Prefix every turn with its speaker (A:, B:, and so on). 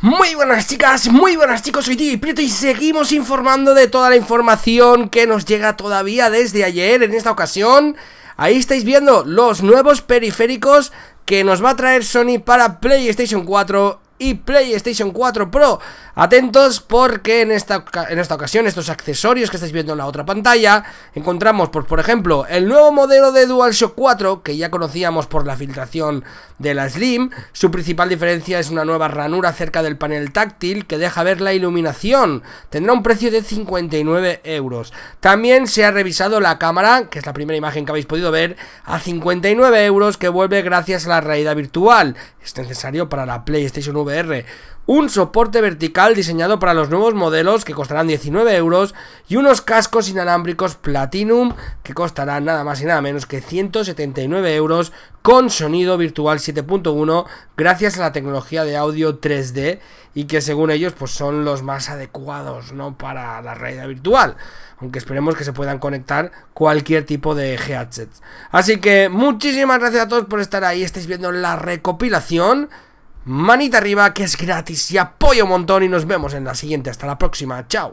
A: Muy buenas chicas, muy buenas chicos, soy Tiki Prieto y seguimos informando de toda la información que nos llega todavía desde ayer. En esta ocasión, ahí estáis viendo los nuevos periféricos que nos va a traer Sony para PlayStation 4 y PlayStation 4 Pro. Atentos porque en esta, en esta ocasión estos accesorios que estáis viendo en la otra pantalla encontramos, por, pues, por ejemplo, el nuevo modelo de DualShock 4 que ya conocíamos por la filtración de la Slim. Su principal diferencia es una nueva ranura cerca del panel táctil que deja ver la iluminación. Tendrá un precio de 59 euros. También se ha revisado la cámara, que es la primera imagen que habéis podido ver, a 59 euros que vuelve gracias a la realidad virtual. Es necesario para la PlayStation VR un soporte vertical diseñado para los nuevos modelos que costarán 19 euros y unos cascos inalámbricos Platinum que costarán nada más y nada menos que 179 euros con sonido virtual 7.1 gracias a la tecnología de audio 3D y que según ellos pues son los más adecuados ¿no? para la realidad virtual aunque esperemos que se puedan conectar cualquier tipo de headsets así que muchísimas gracias a todos por estar ahí estáis viendo la recopilación manita arriba que es gratis y apoyo un montón y nos vemos en la siguiente. Hasta la próxima, chao.